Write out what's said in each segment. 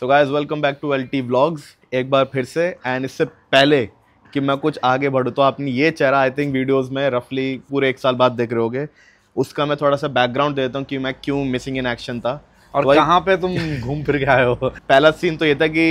so guys welcome back to L T blogs एक बार फिर से एंड इससे पहले कि मैं कुछ आगे बढ़ूँ तो आपने ये चेहरा आई थिंक वीडियोज में रफली पूरे एक साल बाद देख रहे होगे उसका मैं थोड़ा सा बैकग्राउंड देता हूँ कि मैं क्यों मिसिंग इन एक्शन था और तो कहाँ पे तुम घूम फिर के आए हो पहला सीन तो ये था कि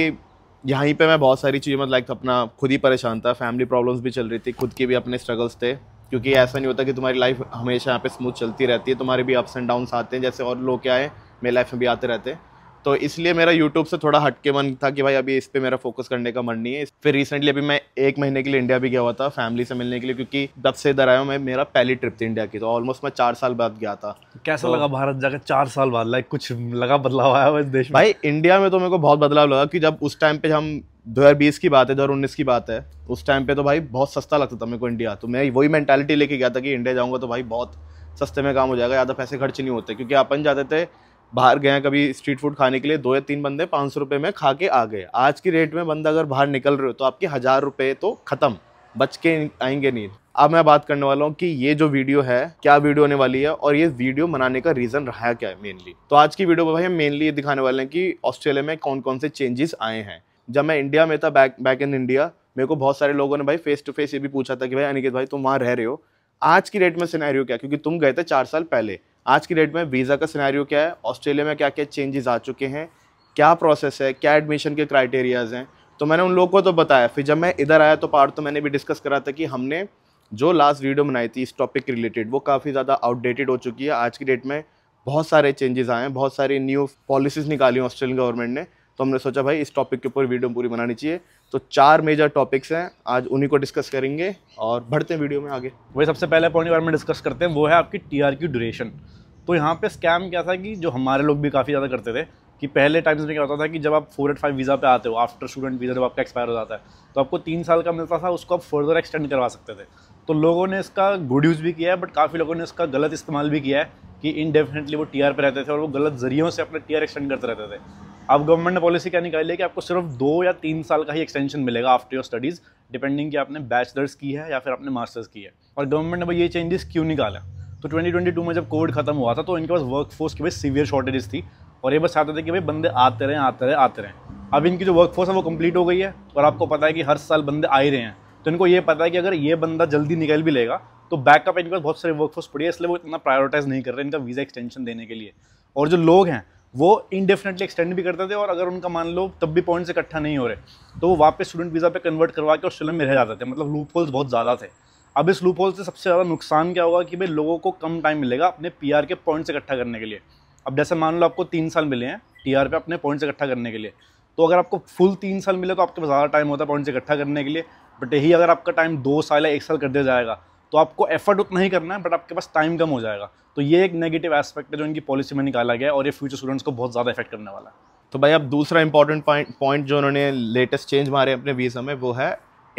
यहीं पे मैं बहुत सारी चीज़ें मतलब लाइक अपना खुद ही परेशान था फैमिली प्रॉब्लम्स भी चल रही थी खुद के भी अपने स्ट्रगल्स थे क्योंकि ऐसा नहीं होता कि तुम्हारी लाइफ हमेशा यहाँ पे स्मूथ चलती रहती है तुम्हारे भी अप्स एंड डाउन्स आते हैं जैसे और लोग क्या है मेरी लाइफ में भी आते रहते हैं तो इसलिए मेरा यूट्यूब से थोड़ा हटके मन था कि भाई अभी इस पर मेरा फोकस करने का मन नहीं है फिर रिसेंटली अभी मैं एक महीने के लिए इंडिया भी गया हुआ था फैमिली से मिलने के लिए क्योंकि जब से इधर आया हूँ मैं मेरा पहली ट्रिप थी इंडिया की तो ऑलमोस्ट मैं चार साल बाद गया था कैसा तो, लगा भारत जाकर चार साल बाद लाइक कुछ लगा बदलाव आया हुआ इस देश में भाई इंडिया में तो मेरे को बहुत बदलाव लगा कि जब उस टाइम पे हम दो हजार बीस की बात है दो हजार उन्नीस की बात है उस टाइम पे तो भाई बहुत सस्ता लगता था मेरे को इंडिया तो मैं वही मैंटेलिटी लेके गया था कि इंडिया जाऊँगा तो भाई बहुत सस्ते में काम हो जाएगा ज़्यादा पैसे खर्च नहीं होते क्योंकि अपन जाते थे बाहर गए कभी स्ट्रीट फूड खाने के लिए दो या तीन बंदे पाँच सौ रुपये में खा के आ गए आज की रेट में बंदा अगर बाहर निकल रहे हो तो आपके हज़ार रुपये तो ख़त्म बच के आएंगे नहीं अब मैं बात करने वाला हूँ कि ये जो वीडियो है क्या वीडियो होने वाली है और ये वीडियो बनाने का रीज़न रहा क्या है मेनली तो आज की वीडियो में भाई हम मेनली ये दिखाने वाले हैं कि ऑस्ट्रेलिया में कौन कौन से चेंजेस आए हैं जब मैं इंडिया में था बैक बैक इन इंडिया मेरे को बहुत सारे लोगों ने भाई फेस टू फेस ये भी पूछा था कि भाई अनिकेत भाई तुम वहाँ रह रहे हो आज की डेट में सिनेरियो क्या क्योंकि तुम गए थे चार साल पहले आज की डेट में वीज़ा का सिनेरियो क्या है ऑस्ट्रेलिया में क्या क्या चेंजेस आ चुके हैं क्या प्रोसेस है क्या एडमिशन के क्राइटेरियाज हैं तो मैंने उन लोगों को तो बताया फिर जब मैं इधर आया तो पार्ट तो मैंने भी डिस्कस करा था कि हमने जो लास्ट वीडियो बनाई थी इस टॉपिक के रिलेटेड वो काफ़ी ज़्यादा आउटडेटेड हो चुकी है आज की डेट में बहुत सारे चेंजेस आए हैं बहुत सारी न्यू पॉलिसीज़ निकाली ऑस्ट्रेलियन गवर्नमेंट ने तो हमने सोचा भाई इस टॉपिक के ऊपर वीडियो पूरी बनानी चाहिए तो चार मेजर टॉपिक्स हैं आज उन्हीं को डिस्कस करेंगे और बढ़ते हैं वीडियो में आगे वही सबसे पहले पॉइंट के बारे में डिस्कस करते हैं वो है आपकी टी की ड्यूरेशन तो यहाँ पे स्कैम क्या था कि जो हमारे लोग भी काफ़ी ज़्यादा करते थे कि पहले टाइम्स में क्या होता था कि जब आप फोर एट फाइव वीज़ा पे आते हो आफ्टर स्टूडेंट वीज़ा जब आपका एक्सपायर हो जाता है तो आपको तीन साल का मिलता था उसको आप फर्दर एक्सटेंड करवा सकते थे तो लोगों ने इसका गुड यूज़ भी किया है बट काफ़ी लोगों ने इसका गलत इस्तेमाल भी किया है कि इनडेफिनेटली वो टी पे रहते थे और वो गलत जरियों से अपना टी एक्सटेंड करते रहते थे अब गवर्नमेंट ने पॉलिसी क्या निकाली है कि आपको सिर्फ दो या तीन साल का ही एक्सटेंशन मिलेगा आफ्टर योर स्टडीज़ डिपेंडिंग कि आपने बैचलर्स की है या फिर आपने मास्टर्स की है और गवर्नमेंट ने भाई ये चेंजेस क्यों निकाला तो 2022 में जब कोविड खत्म हुआ था तो इनके पास वर्क फोर्स की भाई सीवियर शॉर्टेज थी और ये बस चाहते थे कि भाई बंदे आते रहें आते रहें आते रहें अब इनकी जो वर्क फोर्स है वो कंप्लीट हो गई है और आपको पता है कि हर साल बंदे आ ही रहे हैं तो इनको ये पता है कि अगर ये बंदा जल्दी निकल भी लेगा तो बैकअप इनके पास बहुत सारे वर्क फोर्स पड़ी है इसलिए वो इतना प्रायोरिटाइज नहीं कर रहे इनका वीज़ा एक्सटेंशन देने के लिए और जो लोग हैं वो इनडेफिनेटली एक्सटेंड भी करते थे और अगर उनका मान लो तब भी पॉइंट्स इकट्ठा नहीं हो रहे तो वो वापस स्टूडेंट वीज़ा पे कन्वर्ट करवा के ऑस्ट्रेलिया में रह जाते थे मतलब लूप होल्स बहुत ज़्यादा थे अब इस लूप होल से सबसे ज़्यादा नुकसान क्या होगा कि भाई लोगों को कम टाइम मिलेगा अपने पी के पॉइंट्स इकट्ठा करने के लिए अब जैसे मान लो आपको तीन साल मिले हैं टी आर पे अपने पॉइंट्स इकट्ठा करने के लिए तो अगर आपको फुल तीन साल मिले तो आपके पास ज़्यादा टाइम होता है पॉइंट्स इकट्ठा करने के लिए बट यही अगर आपका टाइम दो साल या एक साल कर दिया जाएगा तो आपको एफर्ट उतना ही करना है बट आपके पास टाइम कम हो जाएगा तो ये एक नेगेटिव एस्पेक्ट है जो इनकी पॉलिसी में निकाला गया है और ये फ्यूचर स्टूडेंट्स को बहुत ज़्यादा इफेक्ट करने वाला है तो भाई अब दूसरा इंपॉर्टेंट पॉइंट जो उन्होंने लेटेस्ट चेंज मारे अपने वीज़ा में वो है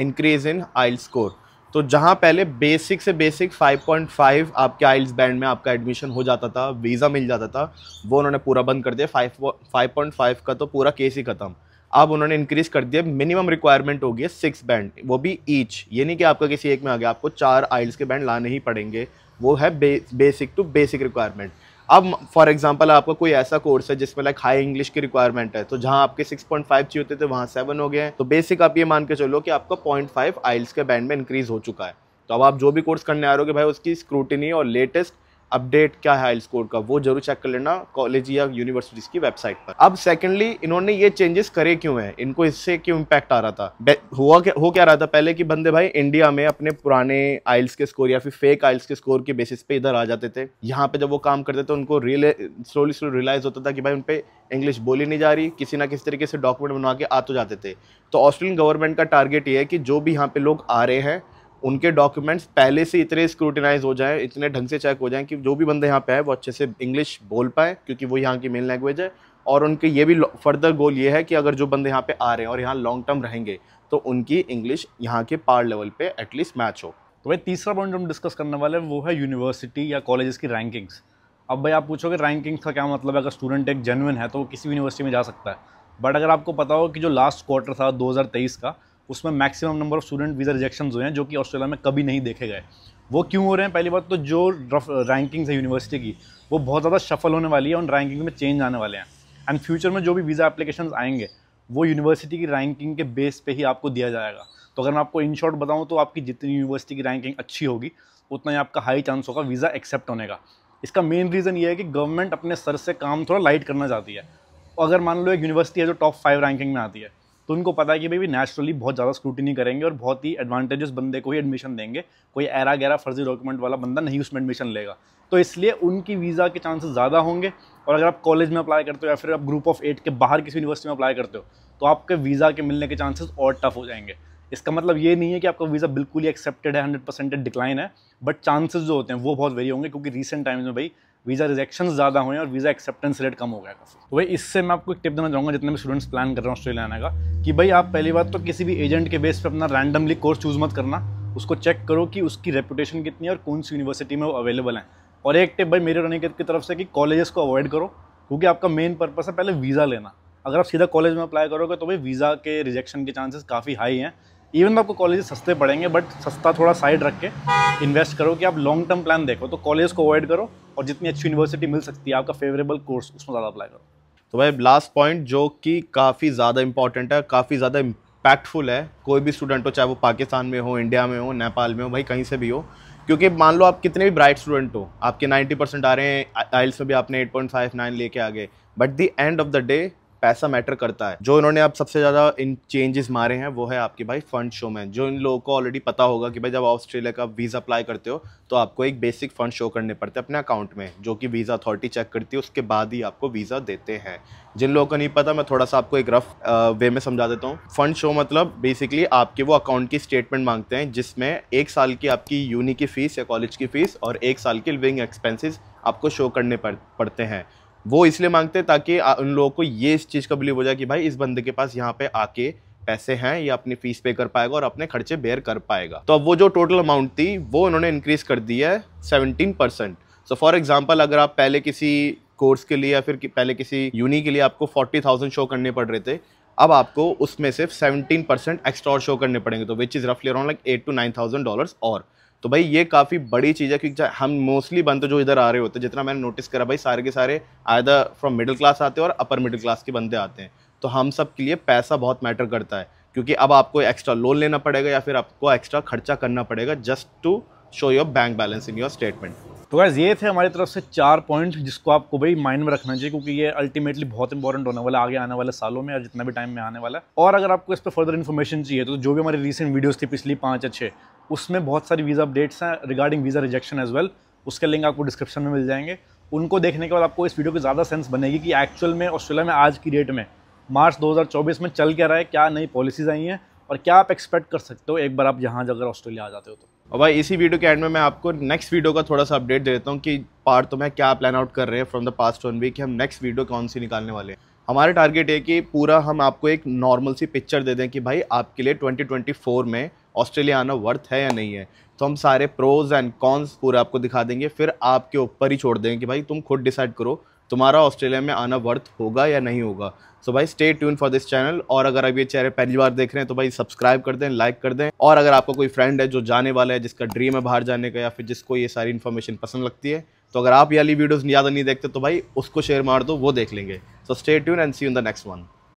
इंक्रीज इन आइल स्कोर तो जहाँ पहले बेसिक से बेसिक 5.5 आपके आइल्स बैंड में आपका एडमिशन हो जाता था वीज़ा मिल जाता था वो उन्होंने पूरा बंद कर दिया 5 5.5 का तो पूरा केस ही ख़त्म अब उन्होंने इंक्रीज कर दिया मिनिमम रिक्वायरमेंट होगी है सिक्स बैंड वो भी ईच ये नहीं कि आपका किसी एक में आ गया आपको चार आइल्स के बैंड लाने ही पड़ेंगे वो है बे, बेसिक टू बेसिक रिक्वायरमेंट अब फॉर एग्जांपल आपका कोई ऐसा कोर्स है जिसमें लाइक हाई इंग्लिश की रिक्वायरमेंट है तो जहां आपके 6.5 चाहिए होते थे वहां सेवन हो गए हैं तो बेसिक आप ये मान के चलो कि आपका 0.5 आइल्स के बैंड में इंक्रीज हो चुका है तो अब आप जो भी कोर्स करने आ रहे हो भाई उसकी स्क्रूटनी और लेटेस्ट अपडेट क्या है आइल स्कोर का वो जरूर चेक कर लेना कॉलेज या यूनिवर्सिटीज़ की वेबसाइट पर अब सेकेंडली इन्होंने ये चेंजेस करे क्यों हैं इनको इससे क्यों इम्पैक्ट आ रहा था हुआ क्या हो क्या रहा था पहले कि बंदे भाई इंडिया में अपने पुराने आइल्स के स्कोर या फिर फेक आइल्स के स्कोर के बेसिस पे इधर आ जाते थे यहाँ पे जब वो काम करते थे उनको स्लोली स्लोली रियलाइज़ होता था कि भाई उनपे इंग्लिश बोली नहीं जा रही किसी ना किसी तरीके से डॉक्यूमेंट बनवा के आ तो जाते थे तो ऑस्ट्रेलियन गवर्नमेंट का टारगेट ये है कि जो भी यहाँ पे लोग आ रहे हैं उनके डॉक्यूमेंट्स पहले से इतने स्क्रूटिनाइज हो जाए इतने ढंग से चेक हो जाए कि जो भी बंदे यहाँ पे आए वो अच्छे से इंग्लिश बोल पाए क्योंकि वो यहाँ की मेन लैंग्वेज है और उनके ये भी फर्दर गोल ये है कि अगर जो बंदे यहाँ पे आ रहे हैं और यहाँ लॉन्ग टर्म रहेंगे तो उनकी इंग्लिश यहाँ के पार लेवल पे एटलीस्ट मैच हो तो भाई तीसरा पॉइंट हम डिस्कस करने वाले हैं वो है यूनिवर्सिटी या कॉलेजेस की रैंकिंग्स अब भाई आप पूछोगे रैंकिंग्स का क्या मतलब है अगर स्टूडेंट एक जेनुअन है तो वो किसी भी यूनिवर्सिटी में जा सकता है बट अगर आपको पता हो कि जो लास्ट क्वार्टर था 2023 का उसमें maximum number of student visa rejection हुए हैं जो कि ऑस्ट्रेलिया में कभी नहीं देखे गए वो क्यों हो रहे हैं पहली बात तो जो रफ रैंकिंग्स है यूनिवर्सिटी की वो बहुत ज़्यादा सफल होने वाली है उन रैंकिंग में चेंज आने वाले हैं एंड फ्यूचर में जो भी वीज़ा एप्लीकेशन आएंगे वो यूनिवर्सिटी की रैंकिंग के बेस पे ही आपको दिया जाएगा तो अगर मैं आपको इन शॉर्ट बताऊँ तो आपकी जितनी यूनिवर्सिटी की रैंकिंग अच्छी होगी उतना ही आपका हाई चांस होगा वीज़ा एक्सेप्ट होने का इसका मेन रीज़न ये है कि गवर्नमेंट अपने सर से काम थोड़ा लाइट करना चाहती है और अगर मान लो एक यूनिवर्सिटी है जो टॉप फाइव रैंकिंग में आती है तो उनको पता है कि भाई नेचुरली बहुत ज़्यादा स्क्रूटनी करेंगे और बहुत ही एडवांटेजेस बंदे को ही एडमिशन देंगे कोई एरा गैरा फर्जी डॉक्यूमेंट वाला बंदा नहीं उसमें एडमिशन लेगा तो इसलिए उनकी वीज़ा के चांसेस ज़्यादा होंगे और अगर आप कॉलेज में अप्लाई करते हो या फिर आप ग्रुप ऑफ एट के बाहर किसी यूनिवर्सिटी में अप्लाई करते हो तो आपके वीज़ा के मिलने के चांसेस और टफ हो जाएंगे इसका मतलब ये नहीं है कि आपका वीज़ा बिल्कुल ही एक्सेप्टेड है हंड्रेड परसेंटेड डिक्लाइन है बट चांसेस जो होते हैं वो बहुत वेरी होंगे क्योंकि रिसेंट टाइम्स में भाई वीज़ा रिजेक्शन ज़्यादा हुए और वीज़ा एक्सेप्टेंस रेट कम हो गया काफ़ी तो भाई इससे मैं आपको एक टिप देना चाहूँगा जितने भी स्टूडेंट्स प्लान कर रहे हैं ऑस्ट्रेलिया आने का कि भाई आप पहली बात तो किसी भी एजेंट के बेस पर अपना रैंडमली कोर्स चूज़ मत करना उसको चेक करो कि उसकी रेपुटेशन कितनी है और कौन सी यूनिवर्सिटी में वो अवेलेबल हैं और एक टिप भाई मेरे रनिंग की तरफ से कि कॉलेजेस को अवॉइड करो क्योंकि आपका मेन पर्पस है पहले वीज़ा लेना अगर आप सीधा कॉलेज में अप्लाई करोगे तो भाई वीज़ा के रिजेक्शन के चांसेस काफ़ी हाई हैं इवन में आपको कॉलेज सस्ते पड़ेंगे बट सस्ता थोड़ा साइड रख के इन्वेस्ट करो कि आप लॉन्ग टर्म प्लान देखो तो कॉलेज को अवॉइड करो और जितनी अच्छी यूनिवर्सिटी मिल सकती है आपका फेवरेबल कोर्स उसमें ज़्यादा अप्लाई करो तो भाई लास्ट पॉइंट जो कि काफ़ी ज़्यादा इंपॉर्टेंट है काफ़ी ज़्यादा इम्पैक्टफुल है कोई भी स्टूडेंट हो चाहे वो पाकिस्तान में हो इंडिया में हो नेपाल में हो भाई कहीं से भी हो क्योंकि मान लो आप कितने भी ब्राइट स्टूडेंट हो आपके 90 परसेंट आ रहे हैं आइल्स में भी आपने 8.59 लेके आ गए but the end of the day पैसा मैटर करता है जो इन्होंने अब सबसे ज़्यादा इन चेंजेस मारे हैं वो है आपके भाई फंड शो में जो इन लोगों को ऑलरेडी पता होगा कि भाई जब ऑस्ट्रेलिया का वीज़ा अप्लाई करते हो तो आपको एक बेसिक फंड शो करने पड़ते हैं अपने अकाउंट में जो कि वीज़ा अथॉरिटी चेक करती है उसके बाद ही आपको वीज़ा देते हैं जिन लोगों को नहीं पता मैं थोड़ा सा आपको एक रफ वे में समझा देता हूँ फंड शो मतलब बेसिकली आपके वो अकाउंट की स्टेटमेंट मांगते हैं जिसमें एक साल की आपकी यूनी की फ़ीस या कॉलेज की फ़ीस और एक साल के लिविंग एक्सपेंसिस आपको शो करने पड़ते हैं वो इसलिए मांगते हैं ताकि उन लोगों को ये इस चीज़ का बिलीव हो जाए कि भाई इस बंदे के पास यहाँ पे आके पैसे हैं या अपनी फीस पे कर पाएगा और अपने खर्चे बेयर कर पाएगा तो अब वो जो टोटल अमाउंट थी वो उन्होंने इंक्रीज कर दी है seventeen percent so for example अगर आप पहले किसी कोर्स के लिए या फिर कि पहले किसी यूनी के लिए आपको फोर्टी थाउजेंड शो करने पड़ रहे थे अब आपको उसमें सिर्फ सेवनटीन परसेंट एक्स्ट्रा और शो करने पड़ेंगे तो विच इज़ रफली around like eight to nine thousand dollars और तो भाई ये काफ़ी बड़ी चीज़ है क्योंकि हम मोस्टली बनते तो जो इधर आ रहे होते हैं जितना मैंने नोटिस करा भाई सारे के सारे आयदा फ्रॉम मिडिल क्लास आते हैं और अपर मिडिल क्लास के बंदे आते हैं तो हम सब के लिए पैसा बहुत मैटर करता है क्योंकि अब आपको एक्स्ट्रा लोन लेना पड़ेगा या फिर आपको एक्स्ट्रा खर्चा करना पड़ेगा just to show your bank balance in your statement तो यार ये थे हमारी तरफ से चार पॉइंट जिसको आपको भाई माइंड में रखना चाहिए क्योंकि ये अल्टीमेटली बहुत इंपॉर्टेंट होने वाला आगे आने वाले सालों में और जितना भी टाइम में आने वाला है और अगर आपको इस पर फर्दर इन्फॉर्मेशन चाहिए तो जो भी हमारी रिसेंट वीडियोस थी पिछली पाँच अच्छे उसमें बहुत सारी वीज़ा अपडेट्स हैं regarding visa rejection as well उसके लिंक आपको डिस्क्रिप्शन में मिल जाएंगे उनको देखने के बाद आपको इस वीडियो की ज़्यादा सेंस बनेगी कि एक्चुअल में ऑस्ट्रेलिया में आज की डेट में मार्च 2024 में चल क्या रहा है क्या नई पॉलिसीज़ आई हैं और क्या आप एक्सपेक्ट कर सकते हो एक बार आप यहाँ अगर ऑस्ट्रेलिया आ जाते हो तो और भाई इसी वीडियो के एंड में मैं आपको नेक्स्ट वीडियो का थोड़ा सा अपडेट दे देता हूँ कि पार्ट तो मैं क्या प्लान आउट कर रहे हैं from the past one week हम नेक्स्ट वीडियो कौन सी निकालने वाले हैं हमारा टारगेट है कि पूरा हम आपको एक नॉर्मल सी पिक्चर दे दें कि भाई आपके लिए 2024 में ऑस्ट्रेलिया आना वर्थ है या नहीं है तो हम सारे प्रोज एंड कॉन्स पूरा आपको दिखा देंगे फिर आपके ऊपर ही छोड़ देंगे कि भाई तुम खुद डिसाइड करो तुम्हारा ऑस्ट्रेलिया में आना वर्थ होगा या नहीं होगा सो so भाई stay tune for this channel और अगर आप ये चैनल पहली बार देख रहे हैं तो भाई सब्सक्राइब कर दें लाइक कर दें और अगर आपका कोई फ्रेंड है जो जाने वाला है जिसका ड्रीम है बाहर जाने का या फिर जिसको ये सारी इन्फॉर्मेशन पसंद लगती है तो अगर आप ये वाली वीडियोज़ ज़्यादा नहीं देखते तो भाई उसको शेयर मार दो वो देख लेंगे so stay tune and see in the next one